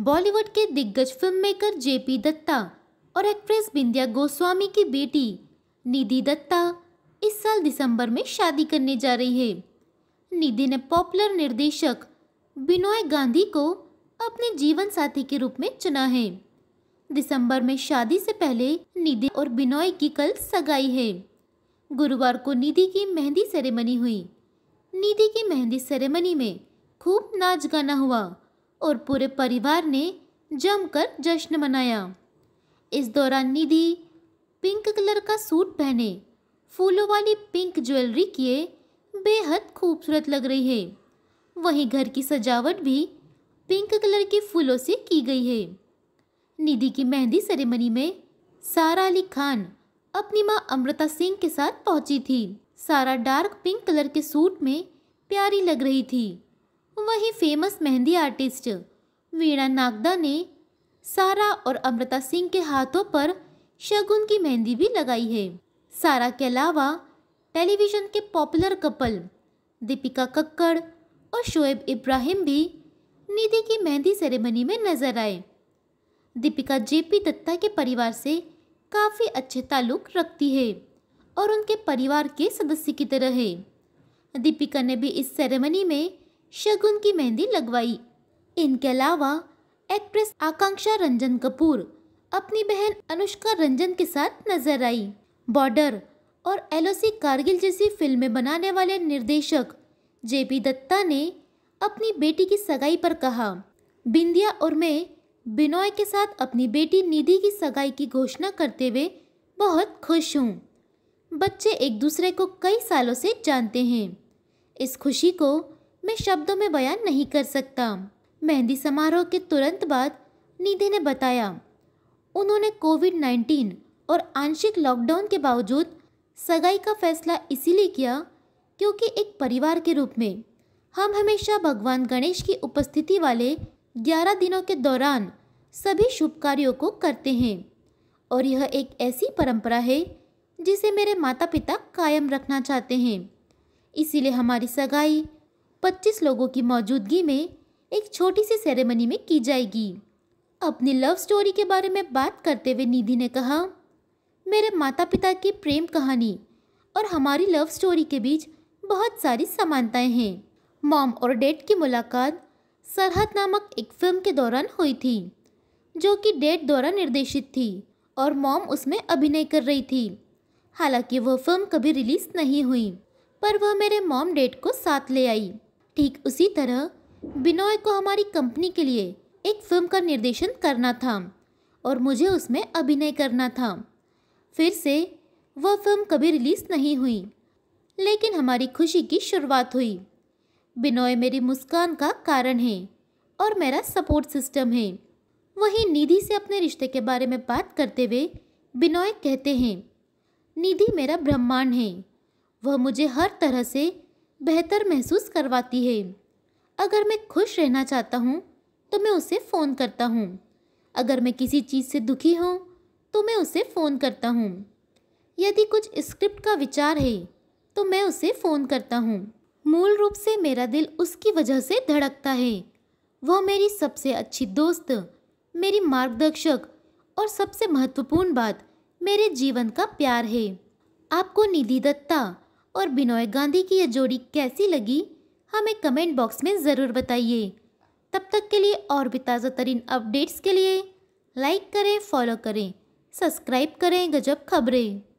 बॉलीवुड के दिग्गज film maker J P Dutta और एक्ट्रेस बिंदिया गोस्वामी की बेटी निधि दत्ता इस साल दिसंबर में शादी करने जा रही है निधि ने पॉपुलर निर्देशक बिनोय गांधी को अपने जीवन साथी के रूप में चुना है दिसंबर में शादी से पहले निधि और बिनोय की कल सगाई है गुरुवार को निधि की मेहंदी सेरेमनी हुई निधि की मेहंदी सेरेमनी में खूब नाच गाना हुआ और पूरे परिवार ने जमकर जश्न मनाया इस दौरान निधि पिंक कलर का सूट पहने फूलों वाली पिंक ज्वेलरी किए बेहद खूबसूरत लग रही है वहीं घर की सजावट भी पिंक कलर के फूलों से की गई है निधि की मेहंदी सेरेमनी में सारा अली खान अपनी माँ अमृता सिंह के साथ पहुंची थी सारा डार्क पिंक कलर के सूट में प्यारी लग रही थी वही फेमस मेहंदी आर्टिस्ट वीणा नागदा ने सारा और अमृता सिंह के हाथों पर शगुन की मेहंदी भी लगाई है सारा के अलावा टेलीविज़न के पॉपुलर कपल दीपिका कक्कड़ और शोएब इब्राहिम भी निधि की मेहंदी सेरेमनी में नजर आए दीपिका जेपी दत्ता के परिवार से काफ़ी अच्छे ताल्लुक रखती है और उनके परिवार के सदस्य की तरह है दीपिका ने भी इस सेरेमनी में शगुन की मेहंदी लगवाई इनके अलावा एक्ट्रेस आकांक्षा रंजन कपूर अपनी बहन अनुष्का रंजन के साथ नजर आई बॉर्डर और एलओसी कारगिल जैसी फिल्में बनाने वाले निर्देशक जेपी दत्ता ने अपनी बेटी की सगाई पर कहा बिंदिया और मैं बिनोय के साथ अपनी बेटी निधि की सगाई की घोषणा करते हुए बहुत खुश हूँ बच्चे एक दूसरे को कई सालों से जानते हैं इस खुशी को मैं शब्दों में बयान नहीं कर सकता मेहंदी समारोह के तुरंत बाद निधि ने बताया उन्होंने कोविड 19 और आंशिक लॉकडाउन के बावजूद सगाई का फैसला इसीलिए किया क्योंकि एक परिवार के रूप में हम हमेशा भगवान गणेश की उपस्थिति वाले ग्यारह दिनों के दौरान सभी शुभ कार्यों को करते हैं और यह एक ऐसी परंपरा है जिसे मेरे माता पिता कायम रखना चाहते हैं इसीलिए हमारी सगाई 25 लोगों की मौजूदगी में एक छोटी सी सेरेमनी में की जाएगी अपनी लव स्टोरी के बारे में बात करते हुए निधि ने कहा मेरे माता पिता की प्रेम कहानी और हमारी लव स्टोरी के बीच बहुत सारी समानताएं हैं मॉम और डेड की मुलाकात सरहद नामक एक फिल्म के दौरान हुई थी जो कि डेड द्वारा निर्देशित थी और मॉम उसमें अभिनय कर रही थी हालांकि वह फिल्म कभी रिलीज़ नहीं हुई पर वह मेरे मॉम डेट को साथ ले आई ठीक उसी तरह बिनोय को हमारी कंपनी के लिए एक फिल्म का निर्देशन करना था और मुझे उसमें अभिनय करना था फिर से वह फिल्म कभी रिलीज़ नहीं हुई लेकिन हमारी खुशी की शुरुआत हुई बिनोय मेरी मुस्कान का कारण है और मेरा सपोर्ट सिस्टम है वहीं निधि से अपने रिश्ते के बारे में बात करते हुए बिनोय कहते हैं निधि मेरा ब्रह्मांड है वह मुझे हर तरह से बेहतर महसूस करवाती है अगर मैं खुश रहना चाहता हूँ तो मैं उसे फ़ोन करता हूँ अगर मैं किसी चीज़ से दुखी हूँ तो मैं उसे फ़ोन करता हूँ यदि कुछ स्क्रिप्ट का विचार है तो मैं उसे फ़ोन करता हूँ मूल रूप से मेरा दिल उसकी वजह से धड़कता है वह मेरी सबसे अच्छी दोस्त मेरी मार्गदर्शक और सबसे महत्वपूर्ण बात मेरे जीवन का प्यार है आपको निधि दत्ता और बिनोय गांधी की यह जोड़ी कैसी लगी हमें कमेंट बॉक्स में ज़रूर बताइए तब तक के लिए और भी ताज़ा तरीन अपडेट्स के लिए लाइक करें फॉलो करें सब्सक्राइब करें गजब खबरें